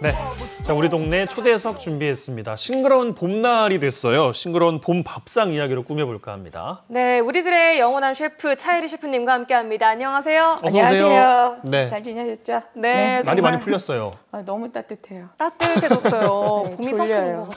네. 자, 우리 동네 초대석 준비했습니다. 싱그러운 봄날이 됐어요. 싱그러운 봄 밥상 이야기로 꾸며볼까 합니다. 네, 우리들의 영원한 셰프 차이리 셰프님과 함께합니다. 안녕하세요. 어서 오세요. 안녕하세요. 네. 잘 지내셨죠? 네. 네. 날이 많이 풀렸어요. 아, 너무 따뜻해요. 따뜻해졌어요. 네, 봄이 졸려요.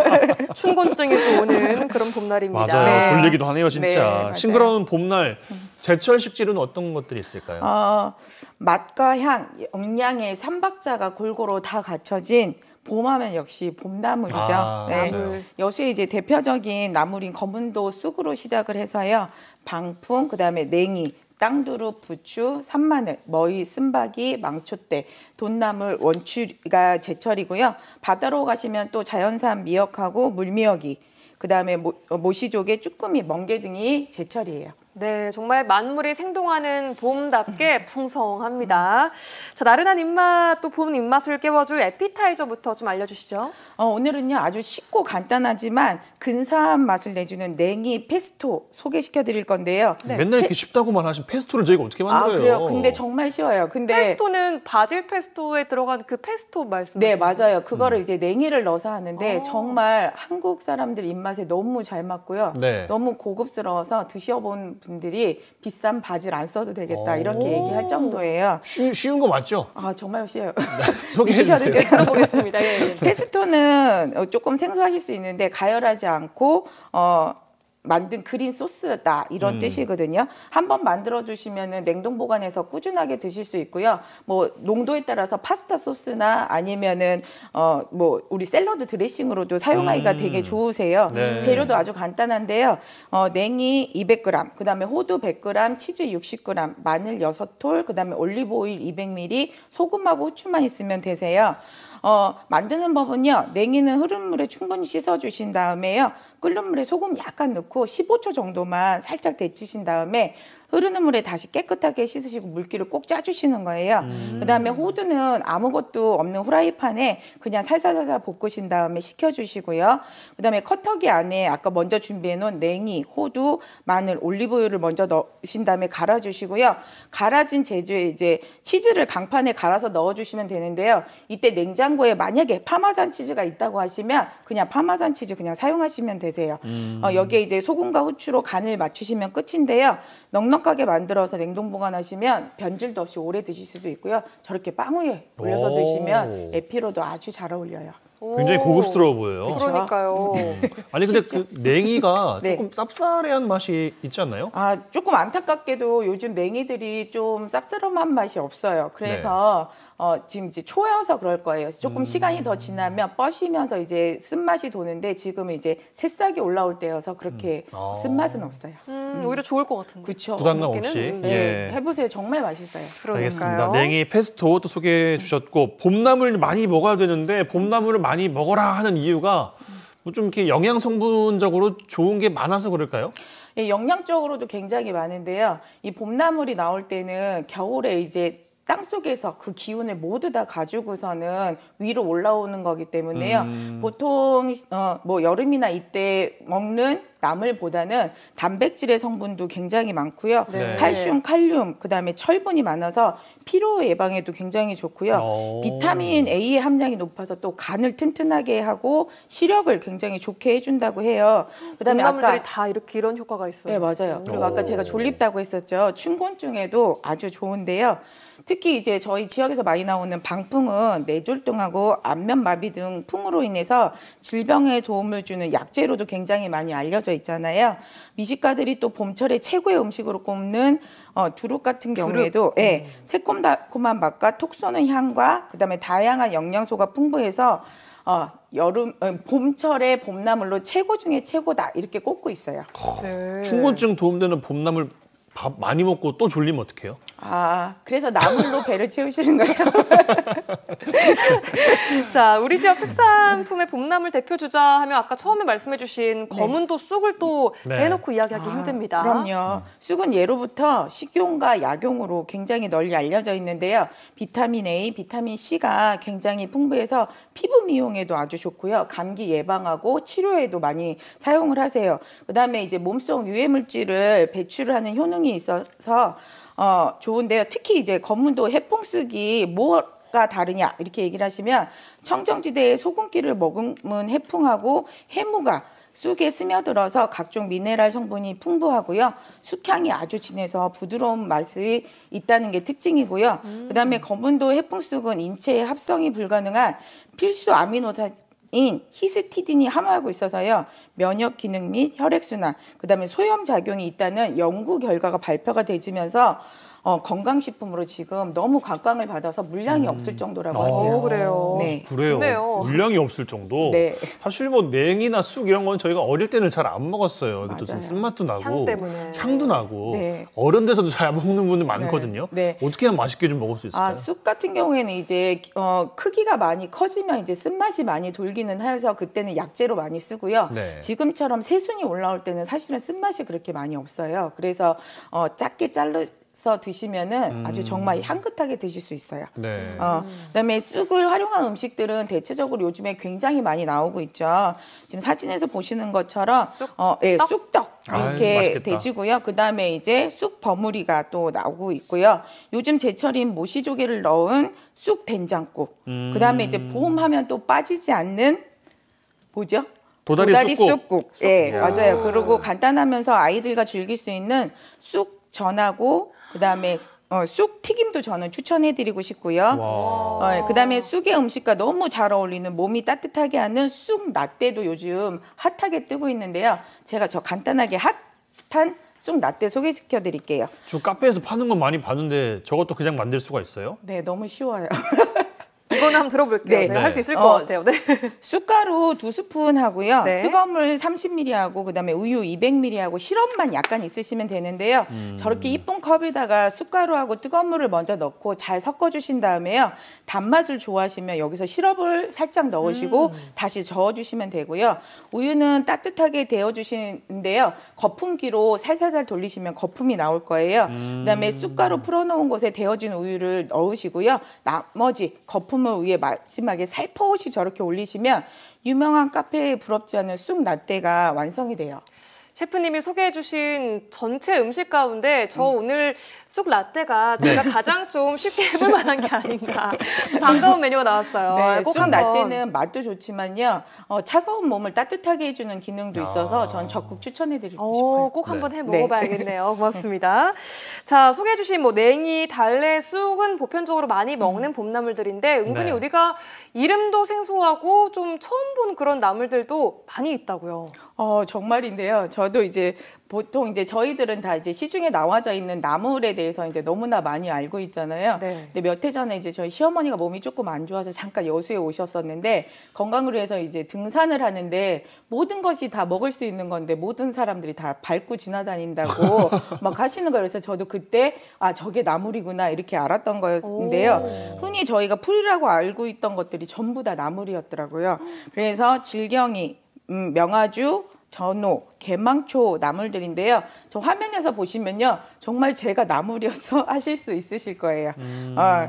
춘곤증이 오는 그런 봄날입니다. 맞아요. 네. 졸리기도 하네요, 진짜. 네, 싱그러운 봄날 음. 제철 식재료는 어떤 것들이 있을까요? 어, 맛과 향, 영양의 삼박자가 골고루 다 갖춰진 봄하면 역시 봄나물이죠. 아, 네. 여수의 이제 대표적인 나물인 검은도 쑥으로 시작을 해서요. 방풍, 그다음에 냉이, 땅두루 부추, 산마늘, 머위, 쓴박이, 망초대, 돈나물, 원추가 제철이고요. 바다로 가시면 또 자연산 미역하고 물미역이 그다음에 모, 어, 모시조개, 쭈꾸미, 멍게 등이 제철이에요. 네, 정말 만물이 생동하는 봄답게 음. 풍성합니다. 자, 나른한 입맛, 또 봄 입맛을 깨워줄 에피타이저부터 좀 알려주시죠. 어, 오늘은요, 아주 쉽고 간단하지만 근사한 맛을 내주는 냉이 페스토 소개시켜 드릴 건데요. 네. 맨날 이렇게 쉽다고만 하신 페스토를 저희가 어떻게 아, 만들어요? 아, 그래요. 근데 정말 쉬워요. 근데 페스토는 바질 페스토에 들어간 그 페스토 말씀 네, 맞아요. 그거를 음. 이제 냉이를 넣어서 하는데 아. 정말 한국 사람들 입맛에 너무 잘 맞고요. 네. 너무 고급스러워서 드셔본 분들이 비싼 바질 안 써도 되겠다 오. 이렇게 얘기할 정도예요. 쉬, 쉬운 거 맞죠? 아, 정말 쉬워요. 네, 소개해 주세요. 들어보겠습니다. 예, 예. 페스토는 어, 조금 생소하실 수 있는데 가열하지 않고 어 만든 그린 소스다 이런 음. 뜻이거든요. 한번 만들어 주시면은 냉동 보관해서 꾸준하게 드실 수 있고요. 뭐 농도에 따라서 파스타 소스나 아니면은 어뭐 우리 샐러드 드레싱으로도 사용하기가 음. 되게 좋으세요. 네. 재료도 아주 간단한데요. 어 냉이 200g, 그다음에 호두 100g, 치즈 60g, 마늘 6톨, 그다음에 올리브 오일 200ml, 소금하고 후추만 있으면 되세요. 어, 만드는 법은요. 냉이는 흐른 물에 충분히 씻어주신 다음에요. 끓는 물에 소금 약간 넣고 15초 정도만 살짝 데치신 다음에 흐르는 물에 다시 깨끗하게 씻으시고 물기를 꼭 짜주시는 거예요. 음. 그다음에 호두는 아무것도 없는 후라이팬에 그냥 살살살살 볶으신 다음에 식혀주시고요. 그다음에 커터기 안에 아까 먼저 준비해놓은 냉이, 호두, 마늘, 올리브유를 먼저 넣으신 다음에 갈아주시고요. 갈아진 제주에 이제 치즈를 강판에 갈아서 넣어주시면 되는데요. 이때 냉장고에 만약에 파마산 치즈가 있다고 하시면 그냥 파마산 치즈 그냥 사용하시면 되세요. 음. 어, 여기에 이제 소금과 후추로 간을 맞추시면 끝인데요. 넉넉 넉넉하게 만들어서 냉동 보관하시면 변질도 없이 오래 드실 수도 있고요. 저렇게 빵 위에 올려서 드시면 에피로도 아주 잘 어울려요. 굉장히 고급스러워 보여요. 그쵸? 그렇죠? 그러니까요. 음. 아니 근데 그 냉이가 네. 조금 쌉싸래한 맛이 있지 않나요? 아 조금 안타깝게도 요즘 냉이들이 좀 쌉싸름한 맛이 없어요. 그래서 네. 어, 지금 이제 초여서 그럴 거예요. 조금 음. 시간이 더 지나면 뻗시면서 이제 쓴맛이 도는데 지금 이제 새싹이 올라올 때여서 그렇게 음. 아. 쓴맛은 없어요. 음, 오히려 좋을 것 같은데. 그렇죠. 부담감 없이. 네, 예. 해보세요. 정말 맛있어요. 그러니까요. 알겠습니다. 냉이 페스토 또 소개해 음. 주셨고 봄나물 많이 먹어야 되는데 봄나물을 많이 먹어라 하는 이유가 뭐 좀 이렇게 영양 성분적으로 좋은 게 많아서 그럴까요? 예, 영양적으로도 굉장히 많은데요. 이 봄나물이 나올 때는 겨울에 이제 땅 속에서 그 기운을 모두 다 가지고서는 위로 올라오는 거기 때문에요. 음. 보통 어, 뭐 여름이나 이때 먹는 나물보다는 단백질의 성분도 굉장히 많고요. 네. 네. 칼슘, 칼륨, 그다음에 철분이 많아서 피로 예방에도 굉장히 좋고요. 어. 비타민 A의 함량이 높아서 또 간을 튼튼하게 하고 시력을 굉장히 좋게 해준다고 해요. 그다음에 아까 다 이렇게 이런 효과가 있어요. 네 맞아요. 그리고 아까 제가 어. 졸립다고 했었죠. 춘곤증에도 아주 좋은데요. 특히 이제 저희 지역에서 많이 나오는 방풍은 뇌졸중하고 안면 마비 등 풍으로 인해서 질병에 도움을 주는 약재로도 굉장히 많이 알려져. 알려져 있잖아요. 미식가들이 또 봄철에 최고의 음식으로 꼽는 어, 두릅 같은 경우에도 두릅. 예, 음. 새콤달콤한 맛과 톡 쏘는 향과 그다음에 다양한 영양소가 풍부해서 어, 여름 어, 봄철에 봄나물로 최고 중에 최고다 이렇게 꼽고 있어요. 아, 네. 충곤증 도움되는 봄나물 밥 많이 먹고 또 졸리면 어떡해요? 아, 그래서 나물로 배를 채우시는 거예요? 자, 우리 지역 특산품의 봄나물 대표 주자 하면 아까 처음에 말씀해주신 네. 검은도 네. 쑥을 또 네. 빼놓고 이야기하기 아, 힘듭니다. 그럼요. 쑥은 예로부터 식용과 약용으로 굉장히 널리 알려져 있는데요. 비타민 A, 비타민 C가 굉장히 풍부해서 피부 미용에도 아주 좋고요. 감기 예방하고 치료에도 많이 사용을 하세요. 그 다음에 이제 몸속 유해물질을 배출하는 효능이 있어서 어, 좋은데요. 특히 이제 검문도 해풍쑥이 뭐가 다르냐 이렇게 얘기를 하시면 청정지대에 소금기를 머금은 해풍하고 해무가 쑥에 스며들어서 각종 미네랄 성분이 풍부하고요. 숙향이 아주 진해서 부드러운 맛이 있다는 게 특징이고요. 음. 그다음에 검은도 해풍쑥은 인체에 합성이 불가능한 필수 아미노산 인 히스티딘이 함유하고 있어서요 면역 기능 및 혈액순환 그다음에 소염 작용이 있다는 연구 결과가 발표가 되지면서 어, 건강식품으로 지금 너무 각광을 받아서 물량이 음. 없을 정도라고 어, 하세요. 어, 그래요. 네. 그래요. 그요 물량이 없을 정도. 네. 사실 뭐 냉이나 쑥 이런 건 저희가 어릴 때는 잘 안 먹었어요. 이것도 좀 쓴맛도 나고 향도 나고 네. 어른 돼서도 잘 안 먹는 분들 네. 많거든요. 네. 어떻게 하면 맛있게 좀 먹을 수 아, 있을까요? 아, 쑥 같은 경우에는 이제 어, 크기가 많이 커지면 이제 쓴맛이 많이 돌기는 해서 그때는 약재로 많이 쓰고요. 네. 지금처럼 새순이 올라올 때는 사실은 쓴맛이 그렇게 많이 없어요. 그래서 어, 작게 잘라 서 드시면은 음. 아주 정말 향긋하게 드실 수 있어요. 네. 어, 그다음에 쑥을 활용한 음식들은 대체적으로 요즘에 굉장히 많이 나오고 있죠. 지금 사진에서 보시는 것처럼 쑥? 어, 예, 떡? 쑥떡 이렇게 되지고요. 그다음에 이제 쑥 버무리가 또 나오고 있고요. 요즘 제철인 모시조개를 넣은 쑥 된장국. 음. 그다음에 이제 봄하면 또 빠지지 않는 뭐죠? 도다리, 도다리 쑥국. 쑥국. 예, 맞아요. 그리고 간단하면서 아이들과 즐길 수 있는 쑥 전하고 그다음에 어, 쑥 튀김도 저는 추천해드리고 싶고요. 어, 예, 그다음에 쑥의 음식과 너무 잘 어울리는 몸이 따뜻하게 하는 쑥 라떼도 요즘 핫하게 뜨고 있는데요. 제가 저 간단하게 핫한 쑥 라떼 소개시켜드릴게요. 저 카페에서 파는 건 많이 봤는데 저것도 그냥 만들 수가 있어요? 네, 너무 쉬워요. 그거는 한번 들어볼게요. 네. 할수 네. 있을 어, 것 같아요. 네. 숟가루두 스푼 하고요. 네. 뜨거운 물 30ml 하고 그다음에 우유 200ml 하고 시럽만 약간 있으시면 되는데요. 음. 저렇게 이쁜 컵에다가 숟가루하고 뜨거운 물을 먼저 넣고 잘 섞어 주신 다음에요. 단맛을 좋아하시면 여기서 시럽을 살짝 넣으시고 음. 다시 저어 주시면 되고요. 우유는 따뜻하게 데워 주시는데요. 거품기로 살살살 돌리시면 거품이 나올 거예요. 음. 그다음에 숟가루 풀어 놓은 곳에 데워진 우유를 넣으시고요. 나머지 거품을 이름을 뭐 위에 마지막에 살포시 저렇게 올리시면 유명한 카페에 부럽지 않은 쑥 라떼가 완성이 돼요. 셰프님이 소개해 주신 전체 음식 가운데 저 음. 오늘 쑥 라떼가 네. 제가 네. 가장 좀 쉽게 해볼 만한 게 아닌가 반가운 메뉴가 나왔어요. 네, 쑥 한번. 라떼는 맛도 좋지만요. 어, 차가운 몸을 따뜻하게 해주는 기능도 있어서 전 적극 추천해 드리고 어, 싶어요. 꼭 네. 한번 네. 해 먹어봐야겠네요. 고맙습니다. 자, 소개해 주신 뭐 냉이, 달래, 쑥은 보편적으로 많이 음. 먹는 음. 봄나물들인데 은근히 우리가 이름도 생소하고 좀 처음 본 그런 나물들도 많이 있다고요. 어, 정말인데요. 저 저도 이제 보통 이제 저희들은 다 이제 시중에 나와져 있는 나물에 대해서 이제 너무나 많이 알고 있잖아요. 네. 근데 몇해 전에 이제 저희 시어머니가 몸이 조금 안 좋아서 잠깐 여수에 오셨었는데 건강을 위해서 이제 등산을 하는데 모든 것이 다 먹을 수 있는 건데 모든 사람들이 다 밟고 지나다닌다고 막 하시는 거예요. 그래서 저도 그때 아 저게 나물이구나 이렇게 알았던 거였는데요 흔히 저희가 풀이라고 알고 있던 것들이 전부 다 나물이었더라고요. 그래서 질경이, 음, 명아주, 전호, 개망초 나물들인데요. 저 화면에서 보시면요. 정말 제가 나물이어서 하실 수 있으실 거예요. 음. 어,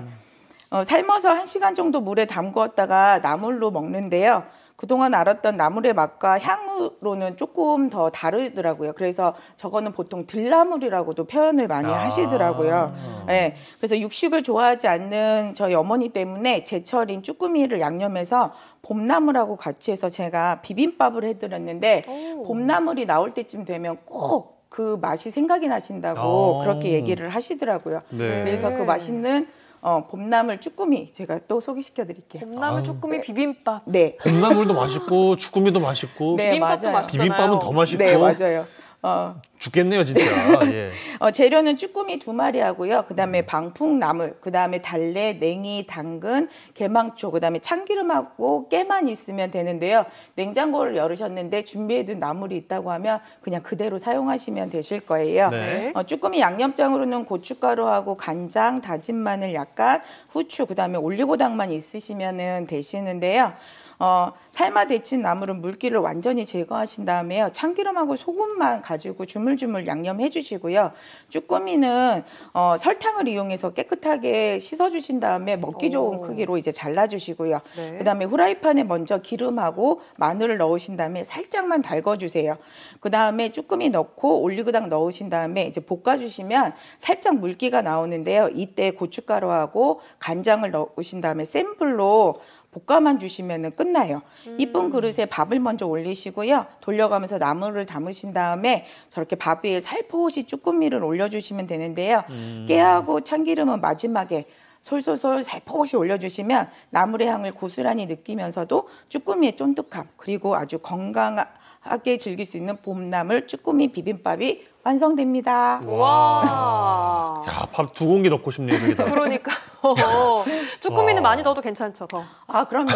어 삶아서 한시간 정도 물에 담궜다가 나물로 먹는데요. 그동안 알았던 나물의 맛과 향으로는 조금 더 다르더라고요. 그래서 저거는 보통 들나물이라고도 표현을 많이 아 하시더라고요. 예. 네, 그래서 육식을 좋아하지 않는 저희 어머니 때문에 제철인 쭈꾸미를 양념해서 봄나물하고 같이 해서 제가 비빔밥을 해드렸는데 봄나물이 나올 때쯤 되면 꼭 그 맛이 생각이 나신다고 아. 그렇게 얘기를 하시더라고요. 네. 그래서 그 맛있는 어, 봄나물 쭈꾸미 제가 또 소개시켜 드릴게요. 봄나물 쭈꾸미 네. 비빔밥. 네. 봄나물도 맛있고 쭈꾸미도 맛있고 네, 비빔밥도 맞아요. 맛있잖아요. 비빔밥은 더 맛있고. 네, 맞아요. 어. 죽겠네요, 진짜. 예. 어, 재료는 쭈꾸미 두 마리 하고요. 그 다음에 방풍나물, 그 다음에 달래, 냉이, 당근, 개망초, 그 다음에 참기름하고 깨만 있으면 되는데요. 냉장고를 열으셨는데 준비해둔 나물이 있다고 하면 그냥 그대로 사용하시면 되실 거예요. 네. 어, 쭈꾸미 양념장으로는 고춧가루하고 간장, 다진 마늘 약간, 후추, 그 다음에 올리고당만 있으시면 되시는데요. 어, 삶아 데친 나물은 물기를 완전히 제거하신 다음에요. 참기름하고 소금만 가지고 주물주물 양념해 주시고요. 쭈꾸미는 어, 설탕을 이용해서 깨끗하게 씻어 주신 다음에 먹기 좋은 오. 크기로 이제 잘라 주시고요. 네. 그다음에 후라이팬에 먼저 기름하고 마늘을 넣으신 다음에 살짝만 달궈 주세요. 그다음에 쭈꾸미 넣고 올리고당 넣으신 다음에 이제 볶아 주시면 살짝 물기가 나오는데요. 이때 고춧가루하고 간장을 넣으신 다음에 센 불로 볶아만 주시면은 끝나요. 음. 이쁜 그릇에 밥을 먼저 올리시고요. 돌려가면서 나물을 담으신 다음에 저렇게 밥 위에 살포시 쭈꾸미를 올려주시면 되는데요. 음. 깨하고 참기름은 마지막에 솔솔솔 살포시 올려주시면 나물의 향을 고스란히 느끼면서도 쭈꾸미의 쫀득함 그리고 아주 건강하게 즐길 수 있는 봄나물 쭈꾸미 비빔밥이 완성됩니다. 와. 야, 밥 두 공기 넣고 싶네요, 여기다. 그러니까. 쭈꾸미는 많이 넣어도 괜찮죠, 더. 아, 그럼요.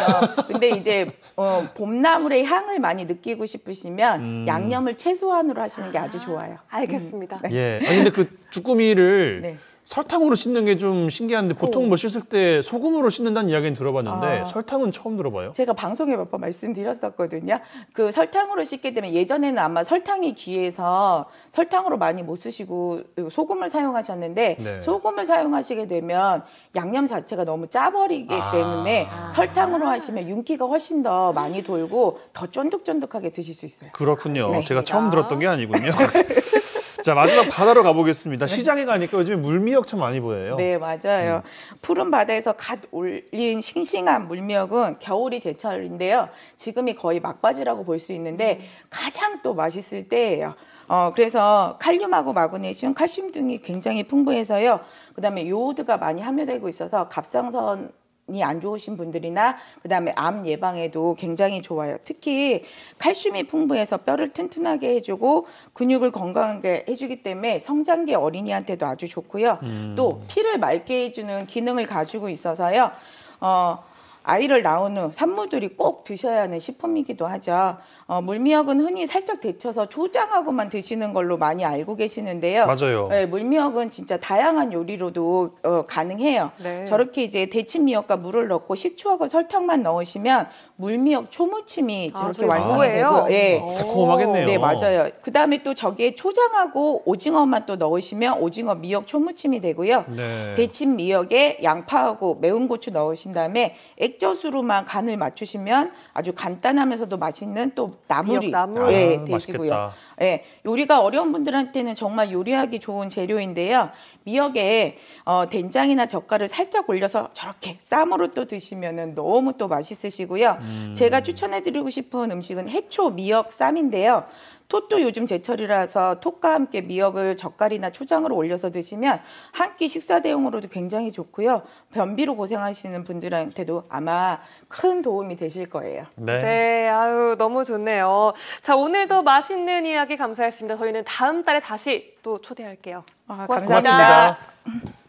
근데 이제 어, 봄나물의 향을 많이 느끼고 싶으시면 음. 양념을 최소한으로 하시는 게 아주 좋아요. 아, 알겠습니다. 음. 네. 예. 아니 근데 그 쭈꾸미를 네. 설탕으로 씻는 게 좀 신기한데 보통 오. 뭐 씻을 때 소금으로 씻는다는 이야기는 들어봤는데 아. 설탕은 처음 들어봐요. 제가 방송에 몇 번 말씀드렸었거든요. 그 설탕으로 씻게 되면 예전에는 아마 설탕이 귀해서 설탕으로 많이 못 쓰시고 소금을 사용하셨는데 네. 소금을 사용하시게 되면 양념 자체가 너무 짜버리기 아. 때문에 아. 설탕으로 하시면 윤기가 훨씬 더 많이 돌고 더 쫀득쫀득하게 드실 수 있어요. 그렇군요. 네. 제가 처음 들었던 게 아니군요. 자 마지막 바다로 가보겠습니다. 네. 시장에 가니까 요즘에 물미역 참 많이 보여요. 네 맞아요. 음. 푸른 바다에서 갓 올린 싱싱한 물미역은 겨울이 제철인데요. 지금이 거의 막바지라고 볼 수 있는데 음. 가장 또 맛있을 때예요. 어, 그래서 칼륨하고 마그네슘, 칼슘 등이 굉장히 풍부해서요. 그다음에 요오드가 많이 함유되고 있어서 갑상선 이안 좋으신 분들이나 그다음에 암 예방에도 굉장히 좋아요. 특히 칼슘이 풍부해서 뼈를 튼튼하게 해주고 근육을 건강하게 해주기 때문에 성장기 어린이한테도 아주 좋고요. 음. 또 피를 맑게 해주는 기능을 가지고 있어서요. 어, 아이를 낳은 후 산모들이 꼭 드셔야 하는 식품이기도 하죠. 어, 물미역은 흔히 살짝 데쳐서 초장하고만 드시는 걸로 많이 알고 계시는데요. 맞아요. 네, 물미역은 진짜 다양한 요리로도 어, 가능해요. 네. 저렇게 이제 데친 미역과 물을 넣고 식초하고 설탕만 넣으시면 물미역 초무침이 저렇게 아, 완성 되고요. 예. 네. 새콤하겠네요. 네, 맞아요. 그다음에 또 저기에 초장하고 오징어만 또 넣으시면 오징어 미역 초무침이 되고요. 네. 데친 미역에 양파하고 매운 고추 넣으신 다음에 액젓으로만 간을 맞추시면 아주 간단하면서도 맛있는 또 나물이 나물. 예, 아, 되시고요. 맛있겠다. 예. 요리가 어려운 분들한테는 정말 요리하기 좋은 재료인데요. 미역에 어, 된장이나 젓갈을 살짝 올려서 저렇게 쌈으로 또 드시면은 너무 또 맛있으시고요. 음. 음. 제가 추천해드리고 싶은 음식은 해초 미역 쌈인데요. 톳도 요즘 제철이라서 톳과 함께 미역을 젓갈이나 초장으로 올려서 드시면 한 끼 식사 대용으로도 굉장히 좋고요. 변비로 고생하시는 분들한테도 아마 큰 도움이 되실 거예요. 네. 네, 아유 너무 좋네요. 자 오늘도 맛있는 이야기 감사했습니다. 저희는 다음 달에 다시 또 초대할게요. 아, 고맙습니다. 감사합니다.